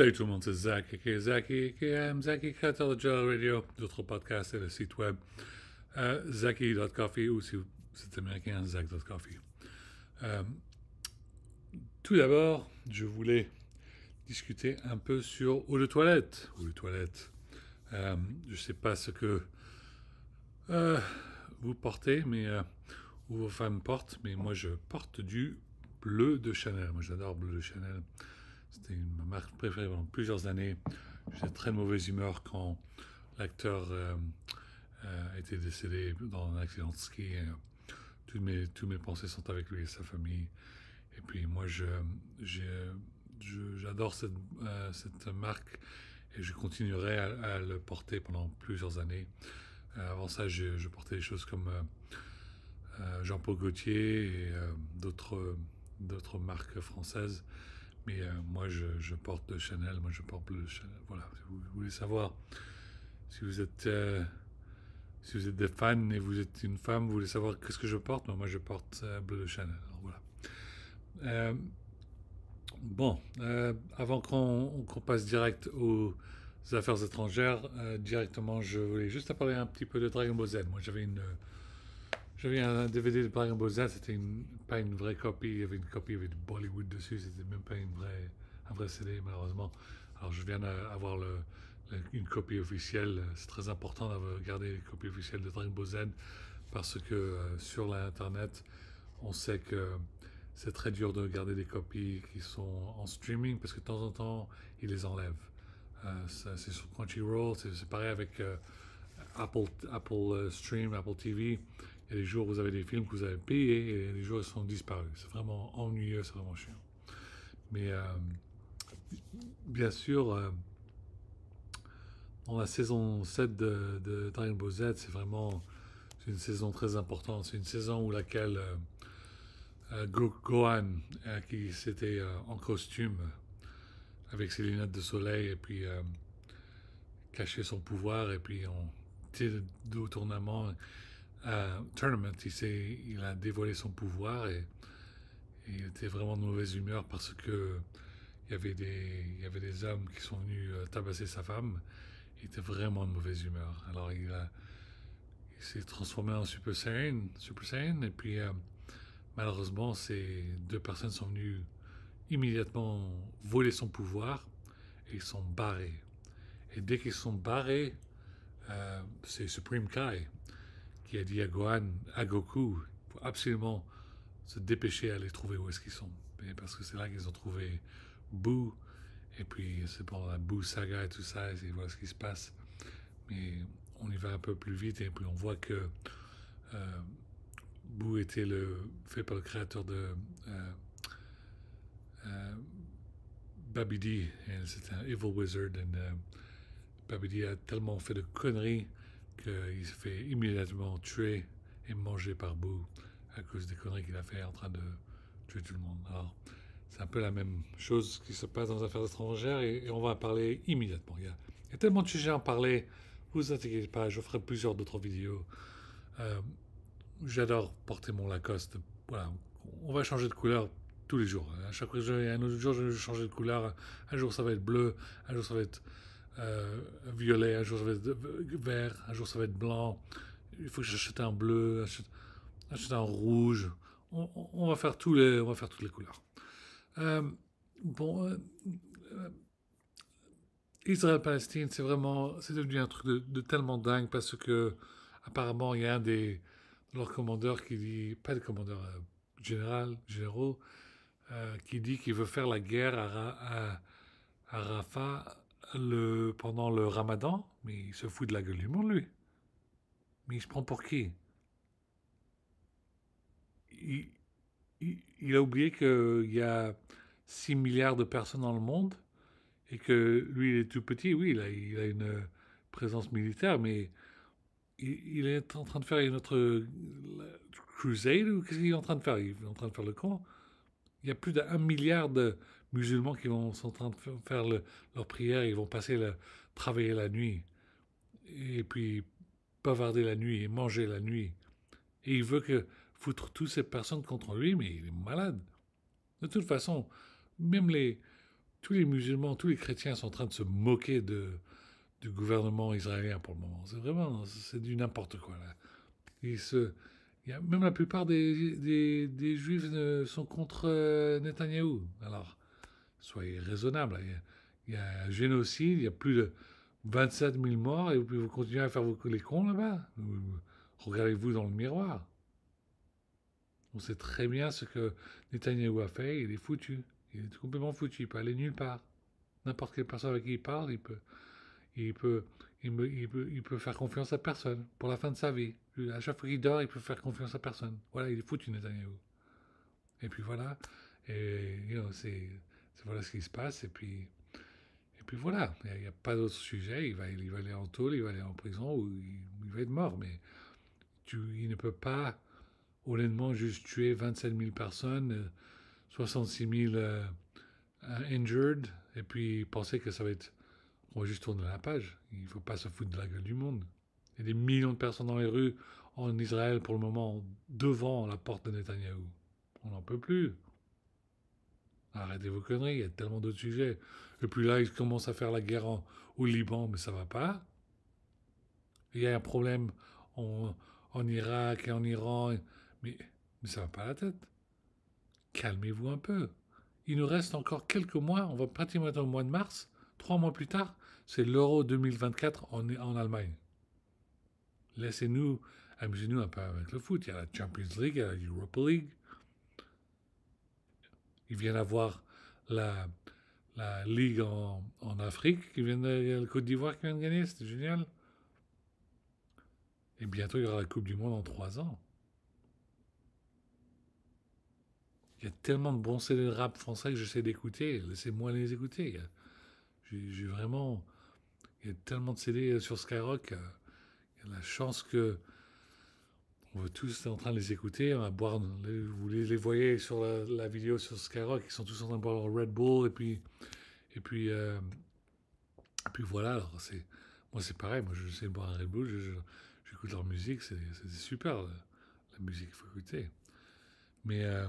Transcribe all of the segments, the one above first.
Salut tout le monde, c'est Zach, qui est Zach, et euh, Zach, créateur de Journal Radio, d'autres podcasts et le site web euh, e ou si c'est américain, Zach.coffee. Euh, tout d'abord, je voulais discuter un peu sur eau de toilette. Eau de toilette. Euh, je ne sais pas ce que euh, vous portez, mais ou vos femmes portent, mais moi je porte du bleu de Chanel. Moi j'adore bleu de Chanel. C'était ma marque préférée pendant plusieurs années. J'étais très mauvaise humeur quand l'acteur euh, euh, était décédé dans un accident de ski. Euh, toutes, mes, mes pensées sont avec lui et sa famille. Et puis moi, je, j'adore cette, euh, cette, marque et je continuerai à, le porter pendant plusieurs années. avant ça, je, je, portais des choses comme Jean-Paul Gaultier et d'autres marques françaises. Mais euh, moi, je, porte porte Chanel, moi, je porte bleu Chanel. Voilà, si vous, voulez savoir, si vous êtes... Euh, si vous êtes des fans et vous êtes une femme, vous voulez savoir qu'est-ce que je porte, moi je porte euh, bleu de Chanel. Alors, voilà. bon, avant qu'on passe direct aux affaires étrangères, directement, je voulais juste parler un petit peu de Dragon Ball Z. Moi j'avais une, j'avais un DVD de Dragon Ball Z, c'était pas une vraie copie, il y avait une copie avec Bollywood dessus, c'était même pas une un vrai CD malheureusement. Alors je viens d'avoir le, une copie officielle, c'est très important d'avoir gardé les copies officielles de Dragon Ball Z parce que euh, sur l'internet, on sait que c'est très dur de garder des copies qui sont en streaming parce que de temps en temps, ils les enlèvent. Euh, c'est sur Crunchyroll, c'est pareil avec euh, Apple, Apple Stream, Apple TV. Il jours où vous avez des films que vous avez payés et les jours où ils sont disparus. C'est vraiment ennuyeux, c'est vraiment chiant. Mais euh, bien sûr, euh, dans la saison 7 de, de Dragon Z, c'est vraiment une saison très importante. C'est une saison où laquelle euh, Gohan, qui s'était en costume, avec ses lunettes de soleil, et puis cachait son pouvoir, et puis on, au tournement, tournament. Il, a dévoilé son pouvoir et, il était vraiment de mauvaise humeur parce que il y avait des, y avait des hommes qui sont venus euh, tabasser sa femme. Il était vraiment de mauvaise humeur. Alors il, s'est transformé en Super Saiyan, Super Saiyan et puis euh, malheureusement ces deux personnes sont venues immédiatement voler son pouvoir et ils sont barrés. Et dès qu'ils sont barrés, euh, c'est Supreme Kai qui a dit à Gohan, à Goku, absolument se dépêcher à les trouver où est-ce qu'ils sont. parce que c'est là qu'ils ont trouvé Boo. Et puis c'est pendant la Boo saga et tout ça, et ils ce qui se passe. Mais on y va un peu plus vite et puis on voit que euh, Boo était le, fait par le créateur de euh, euh, Babidi. un evil wizard. Et euh, Babidi a tellement fait de conneries qu'il se fait immédiatement tuer et manger par bout à cause des conneries qu'il a fait en train de tuer tout le monde. Alors, c'est un peu la même chose qui se passe dans les affaires étrangères et, on va en parler immédiatement. Il y, a, tellement de sujets à en parler, vous inquiétez pas, je ferai plusieurs d'autres vidéos. Euh, j'adore porter mon Lacoste. Voilà, on va changer de couleur tous les jours. À chaque jour, un autre jour, je vais changer de couleur. Un jour, ça va être bleu, un jour, ça va être euh, violet, un jour ça va être vert, un jour ça va être blanc, il faut que j'achète un bleu, achète, un rouge. On, va faire tous les, on va faire toutes les couleurs. Euh, bon, euh, Israël-Palestine, c'est vraiment, c'est devenu un truc de, tellement dingue parce que apparemment il y a un des de leurs commandeurs qui dit, pas de commandeur général, généraux, qui dit qu'il veut faire la guerre à, à, à Rafah le, pendant le ramadan, mais il se fout de la gueule du monde, lui. Mais il se prend pour qui il, a oublié qu'il y a 6 milliards de personnes dans le monde et que lui, il est tout petit. Oui, il a, il a une présence militaire, mais il, est en train de faire une autre crusade ou qu'est-ce qu'il est en train de faire Il est en train de faire le camp. Il y a plus d'un milliard de musulmans qui vont, sont en train de faire leur prière, ils vont passer le travailler la nuit, et puis bavarder la nuit, et manger la nuit. Et il veut que foutre toutes ces personnes contre lui, mais il est malade. De toute façon, même les, tous les musulmans, tous les chrétiens sont en train de se moquer de, du gouvernement israélien pour le moment. C'est vraiment, c'est du n'importe quoi là. se, même la plupart des, juifs sont contre euh, Netanyahou. Alors, soyez raisonnable. Il y, a, un génocide, il y a plus de 27 000 morts, et puis vous continuez à faire vos, les cons là-bas. Regardez-vous dans le miroir. On sait très bien ce que Netanyahu a fait, il est foutu. Il est complètement foutu, il peut aller nulle part. N'importe quelle personne avec qui il parle, il peut, il peut, il, peut, il peut faire confiance à personne pour la fin de sa vie. À chaque fois qu'il dort, il peut faire confiance à personne. Voilà, il est foutu, Netanyahu. Et puis voilà, et c'est voilà ce qui se passe. Et puis, et puis voilà, il n'y a, pas d'autre sujet. Il va, il va aller en tôle, il va aller en prison ou il, va être mort. Mais tu, il ne peut pas, honnêtement, juste tuer 27 000 personnes, 66 euh, 000 euh, injured, et puis penser que ça va être. On va juste tourner la page. Il ne faut pas se foutre de la gueule du monde. Il y a des millions de personnes dans les rues en Israël pour le moment devant la porte de Netanyahou. On n'en peut plus. Arrêtez vos conneries, il y a tellement d'autres sujets. Et puis là, ils commencent à faire la guerre au Liban, mais ça va pas. Il y a un problème en, Irak et en Iran, mais, mais ça va pas la tête. Calmez-vous un peu. Il nous reste encore quelques mois, on va pratiquement être au mois de mars, trois mois plus tard, c'est l'Euro 2024 en, en Allemagne. Laissez-nous, amuser nous un peu avec le foot. Il y a la Champions League, il y a la Europa League. Ils viennent avoir la, Ligue en, Afrique, il y a la Côte d'Ivoire qui vient de gagner, c'est génial. Et bientôt, il y aura la Coupe du Monde en trois ans. Il y a tellement de bons CD de rap français que j'essaie d'écouter. Laissez-moi les écouter. J'ai vraiment. Il y a tellement de CD sur Skyrock. Euh, la chance que on est tous en train de les écouter, à hein, boire, vous les, voyez sur la, vidéo sur Skyrock, ils sont tous en train de boire Red Bull, et puis, et puis, euh, puis voilà, alors c'est, moi c'est pareil, moi je sais boire un Red Bull, j'écoute leur musique, c'est super, euh, la, musique, il faut écouter. Mais euh,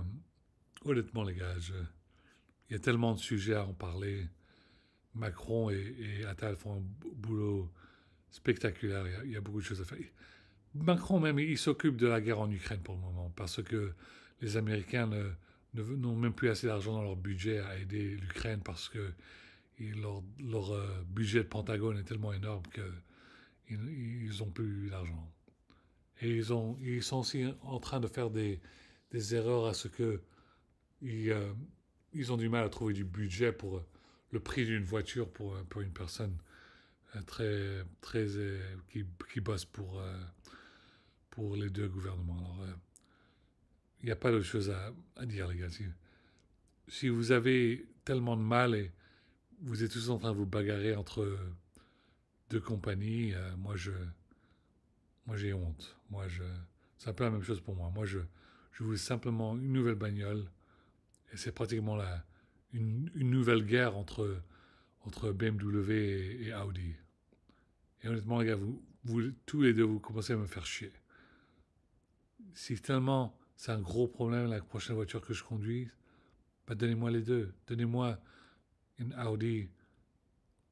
honnêtement les gars, il y a tellement de sujets à en parler, Macron et, Atal Attal font un boulot spectaculaire, il il y a beaucoup de choses à faire. Macron même, il s'occupe de la guerre en Ukraine pour le moment, parce que les Américains n'ont ne, même plus assez d'argent dans leur budget à aider l'Ukraine, parce que leur, leur, euh, budget de Pentagone est tellement énorme qu'ils n'ont plus d'argent. Et ils, ont, ils sont aussi en train de faire des, erreurs à ce que euh, ils, ont du mal à trouver du budget pour euh, le prix d'une voiture pour, pour une personne très, très, qui, qui bosse pour pour les deux gouvernements. Euh, il n'y a pas d'autre chose à, dire, les gars. Si, vous avez tellement de mal et vous êtes tous en train de vous bagarrer entre deux compagnies, euh, moi, je, moi, j'ai honte. Moi, je, c'est un peu la même chose pour moi. Moi, je, je voulais simplement une nouvelle bagnole et c'est pratiquement la, une, une, nouvelle guerre entre, entre BMW et, Audi. Et honnêtement, les gars, vous, tous les deux, vous commencez à me faire chier si tellement c'est un gros problème la prochaine voiture que je conduis, bah, donnez-moi les deux. Donnez-moi une Audi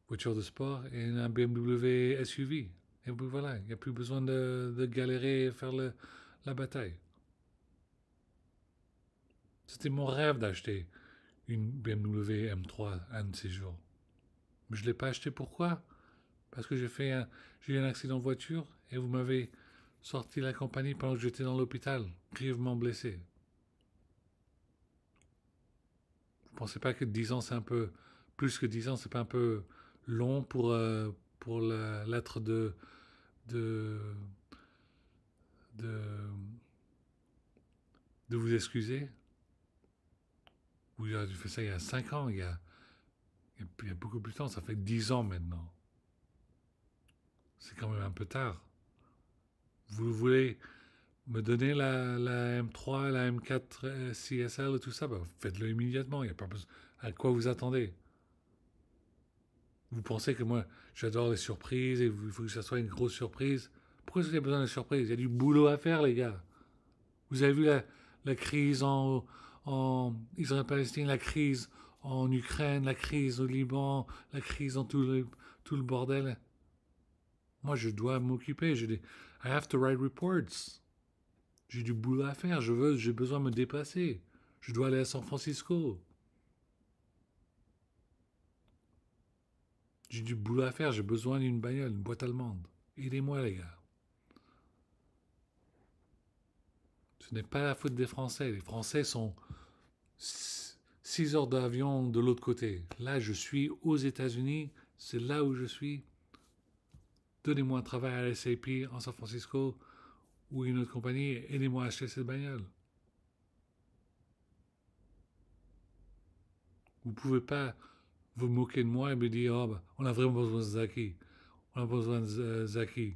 voiture de sport et un BMW SUV. Et voilà, il n'y a plus besoin de, de galérer et faire la bataille. C'était mon rêve d'acheter une BMW M3 un de ces jours. Mais je ne l'ai pas acheté pourquoi Parce que j'ai fait j'ai eu un accident de voiture et vous m'avez sorti de la compagnie pendant que j'étais dans l'hôpital, grièvement blessé. Vous pensez pas que 10 ans, c'est un peu. Plus que 10 ans, c'est pas un peu long pour, euh, pour la lettre de. de. de. de vous excuser Vous avez fait ça il y a 5 ans, il y il y a beaucoup plus de temps, ça fait 10 ans maintenant. C'est quand même un peu tard vous voulez me donner la, la, M3, la M4 euh, CSL et tout ça, ben faites-le immédiatement. Il n'y a pas besoin. À quoi vous attendez Vous pensez que moi, j'adore les surprises et il faut que ça soit une grosse surprise. Pourquoi vous avez besoin de surprise Il y a du boulot à faire, les gars. Vous avez vu la, la crise en, en Israël-Palestine, la crise en Ukraine, la crise au Liban, la crise dans tout le, tout le bordel. Moi, je dois m'occuper. J'ai des, I have to write reports. J'ai du boulot à faire, je veux, j'ai besoin de me déplacer. Je dois aller à San Francisco. J'ai du boulot à faire, j'ai besoin d'une bagnole, une boîte allemande. Aidez-moi les gars. Ce n'est pas la faute des Français. Les Français sont 6 heures d'avion de l'autre côté. Là, je suis aux États-Unis. C'est là où je suis. Donnez-moi un travail à SAP en San Francisco ou une autre compagnie, aidez-moi à acheter cette bagnole. Vous ne pouvez pas vous moquer de moi et me dire oh, bah, on a vraiment besoin de Zaki. On a besoin de euh, Zaki.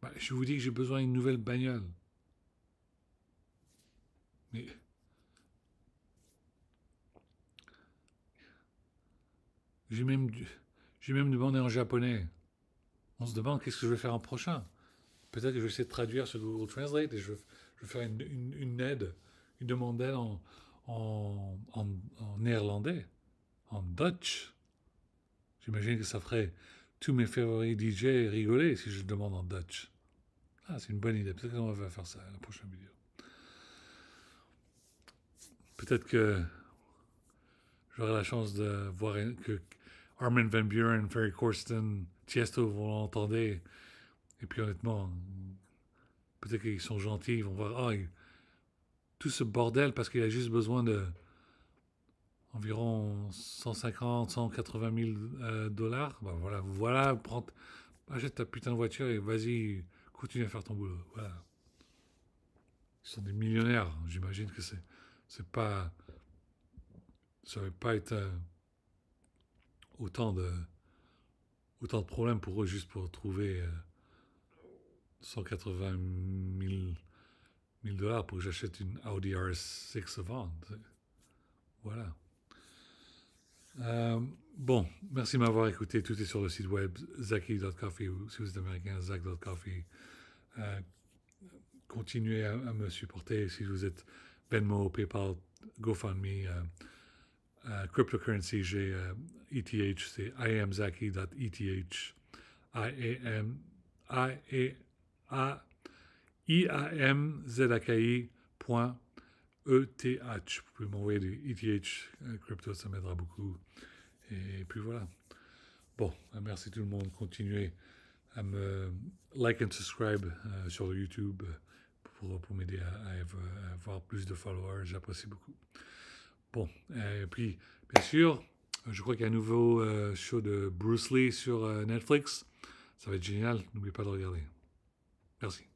Bah, je vous dis que j'ai besoin d'une nouvelle bagnole. Mais. J'ai même, j'ai même demandé en japonais on se demande qu'est-ce que je vais faire en prochain. Peut-être que je vais essayer de traduire sur Google Translate et je, vais faire une, une, aide, une demande d'aide en, en, en, en, néerlandais, en Dutch. J'imagine que ça ferait tous mes favoris DJ rigoler si je demande en Dutch. Ah, c'est une bonne idée. Peut-être qu'on va faire ça à la prochaine vidéo. Peut-être que j'aurai la chance de voir que Armin Van Buren, Ferry Corsten, Tiesto vous l'entendez. Et puis honnêtement, peut-être qu'ils sont gentils, ils vont voir, oh tout ce bordel, parce qu'il a juste besoin de environ 150, 180 000 dollars. Ben, voilà, voilà, prends, achète ta putain de voiture et vas-y, continue à faire ton boulot. Ils sont des millionnaires, j'imagine que c'est, c'est pas, ça va pas être. Euh, autant de, autant de problèmes pour eux juste pour trouver 180 euh, 000 dollars pour que j'achète une Audi RS6 avant. Voilà. Euh, bon, merci de m'avoir écouté. Tout est sur le site web zaki.coffee si vous êtes américain, zach.coffee. Euh, continuez à, me supporter si vous êtes Venmo, PayPal, GoFundMe. Euh, euh, cryptocurrency, j'ai ETH, e c'est iamzaki.eth. iamzaki.eth. Vous pouvez m'envoyer du ETH euh, crypto, ça m'aidera beaucoup. Et puis voilà. Bon, euh, merci tout le monde. Continuez à me like and subscribe sur YouTube pour, pour m'aider à avoir plus de followers. J'apprécie beaucoup. Bon, et puis, bien sûr, je crois qu'il y a un nouveau euh, show de Bruce Lee sur euh, Netflix. Ça va être génial, n'oubliez pas de regarder. Merci.